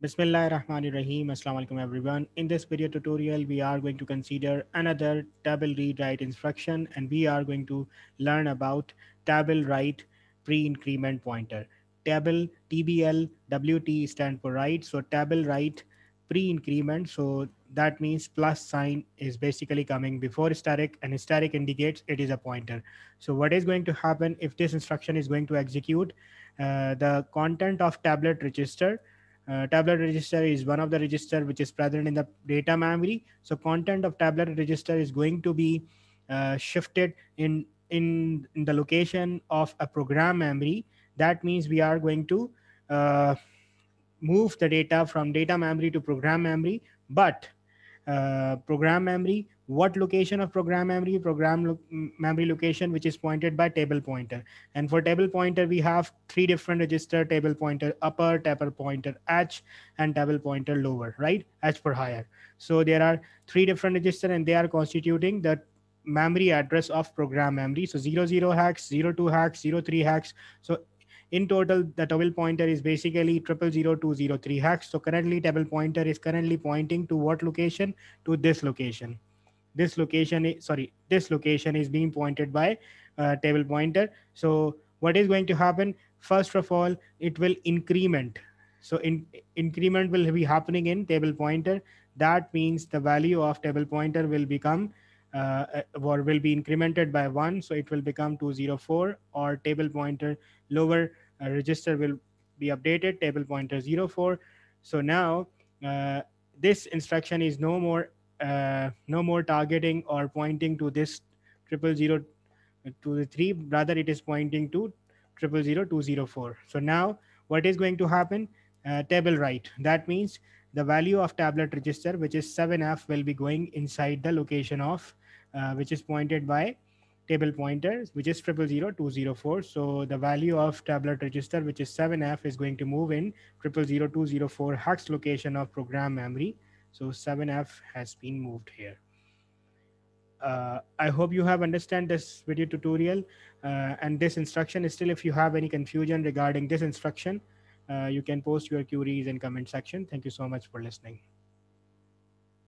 Bismillahirrahmanirrahim. Assalamualaikum everyone. In this video tutorial, we are going to consider another table read write instruction and we are going to learn about table write pre-increment pointer. Table TBL WT stand for write. So table write pre-increment. So that means plus sign is basically coming before static and static indicates it is a pointer. So what is going to happen if this instruction is going to execute uh, the content of tablet register uh, tablet register is one of the register which is present in the data memory. So content of tablet register is going to be uh, shifted in, in, in the location of a program memory. That means we are going to uh, move the data from data memory to program memory, but uh, program memory what location of program memory program lo memory location which is pointed by table pointer and for table pointer we have three different register table pointer upper table pointer h and table pointer lower right h for higher so there are three different register and they are constituting the memory address of program memory so 00 hex 02 hex 03 hex so in total the table pointer is basically triple zero two zero three hex so currently table pointer is currently pointing to what location to this location this location is sorry this location is being pointed by uh, table pointer so what is going to happen first of all it will increment so in increment will be happening in table pointer that means the value of table pointer will become uh, uh, or will be incremented by one. So it will become 204 or table pointer lower uh, register will be updated table pointer 04. So now uh, this instruction is no more uh, no more targeting or pointing to this triple zero uh, to the three rather it is pointing to triple zero two zero four. So now what is going to happen? table right. That means the value of tablet register, which is 7F will be going inside the location of uh, which is pointed by table pointers, which is 000204. So the value of tablet register, which is 7F is going to move in 000204 hex location of program memory. So 7F has been moved here. Uh, I hope you have understand this video tutorial uh, and this instruction. Still, if you have any confusion regarding this instruction, uh, you can post your queries in comment section. Thank you so much for listening.